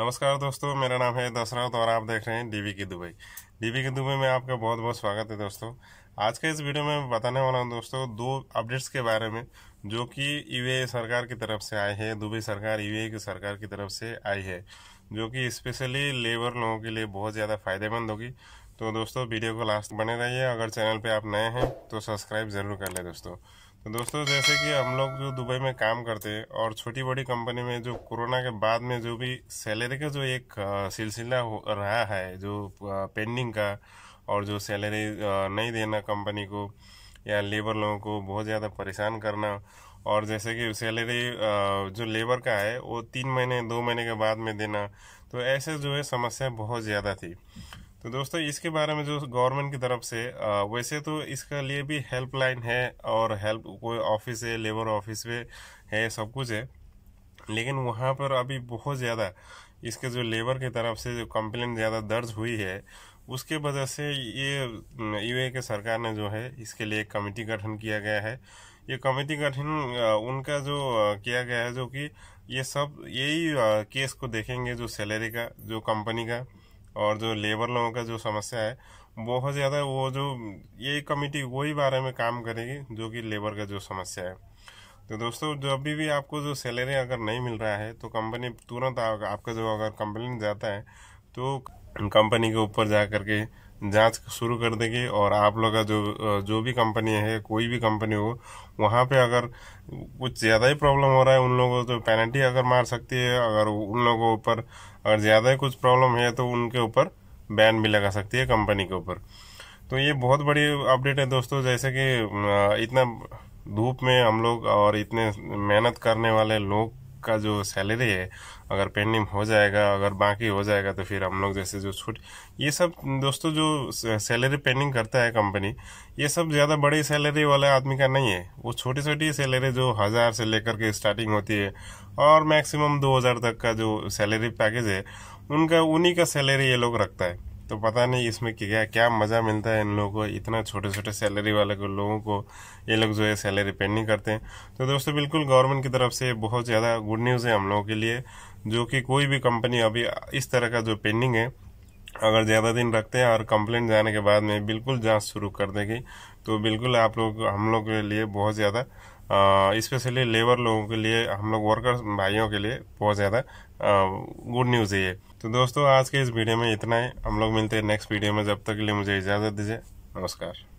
नमस्कार दोस्तों मेरा नाम है दशरथ और आप देख रहे हैं डीवी की दुबई डीवी की दुबई में आपका बहुत बहुत स्वागत है दोस्तों आज के इस वीडियो में बताने वाला हूं दोस्तों दो अपडेट्स के बारे में जो कि यूएई e सरकार की तरफ से आए हैं दुबई सरकार यूएई e की सरकार की तरफ से आई है जो कि स्पेशली लेबर लोगों के लिए बहुत ज़्यादा फायदेमंद होगी तो दोस्तों वीडियो को लास्ट बने रहिए अगर चैनल पर आप नए हैं तो सब्सक्राइब ज़रूर कर लें दोस्तों तो दोस्तों जैसे कि हम लोग जो दुबई में काम करते हैं और छोटी बड़ी कंपनी में जो कोरोना के बाद में जो भी सैलरी का जो एक सिलसिला रहा है जो पेंडिंग का और जो सैलरी नहीं देना कंपनी को या लेबर लोगों को बहुत ज़्यादा परेशान करना और जैसे कि सैलरी जो लेबर का है वो तीन महीने दो महीने के बाद में देना तो ऐसे जो है समस्या बहुत ज़्यादा थी तो दोस्तों इसके बारे में जो गवर्नमेंट की तरफ से वैसे तो इसके लिए भी हेल्पलाइन है और हेल्प कोई ऑफिस है लेबर ऑफिस में है सब कुछ है लेकिन वहाँ पर अभी बहुत ज़्यादा इसके जो लेबर की तरफ से जो कंप्लेन ज़्यादा दर्ज हुई है उसके वजह से ये यू के सरकार ने जो है इसके लिए एक कमेटी गठन किया गया है ये कमेटी गठन उनका जो किया गया है जो कि ये सब यही केस को देखेंगे जो सैलरी का जो कंपनी का और जो लेबर लोगों का जो समस्या है बहुत ज़्यादा वो जो ये कमेटी वही बारे में काम करेगी जो कि लेबर का जो समस्या है तो दोस्तों जब भी भी आपको जो सैलरी अगर नहीं मिल रहा है तो कंपनी तुरंत आपका जो अगर कंप्लेन जाता है तो कंपनी के ऊपर जा करके जांच शुरू कर देगी और आप लोग का जो जो भी कंपनी है कोई भी कंपनी हो वहाँ पे अगर कुछ ज़्यादा ही प्रॉब्लम हो रहा है उन लोगों को तो पेनल्टी अगर मार सकती है अगर उन लोगों ऊपर अगर ज़्यादा ही कुछ प्रॉब्लम है तो उनके ऊपर बैन भी लगा सकती है कंपनी के ऊपर तो ये बहुत बड़ी अपडेट है दोस्तों जैसे कि इतना धूप में हम लोग और इतने मेहनत करने वाले लोग का जो सैलरी है अगर पेंडिंग हो जाएगा अगर बाकी हो जाएगा तो फिर हम लोग जैसे जो छूट ये सब दोस्तों जो सैलरी पेंडिंग करता है कंपनी ये सब ज़्यादा बड़ी सैलरी वाले आदमी का नहीं है वो छोटी छोटी सैलरी जो हज़ार से लेकर के स्टार्टिंग होती है और मैक्सिमम दो हज़ार तक का जो सैलरी पैकेज है उनका उन्हीं का सैलरी ये लोग रखता है तो पता नहीं इसमें क्या क्या मज़ा मिलता है इन लोगों को इतना छोटे छोटे सैलरी वाले को लोगों को ये लोग जो है सैलरी पे नहीं करते हैं तो दोस्तों बिल्कुल गवर्नमेंट की तरफ से बहुत ज़्यादा गुड न्यूज़ है हम लोगों के लिए जो कि कोई भी कंपनी अभी इस तरह का जो पेंडिंग है अगर ज़्यादा दिन रखते हैं और कंप्लेंट जाने के बाद में बिल्कुल जांच शुरू कर देगी तो बिल्कुल आप लोग हम लोग के लिए बहुत ज़्यादा स्पेशली लेबर लोगों के लिए हम लोग वर्कर भाइयों के लिए बहुत ज़्यादा गुड न्यूज़ है ये तो दोस्तों आज के इस वीडियो में इतना ही हम लोग मिलते हैं नेक्स्ट वीडियो में जब तक के लिए मुझे इजाज़त दीजिए नमस्कार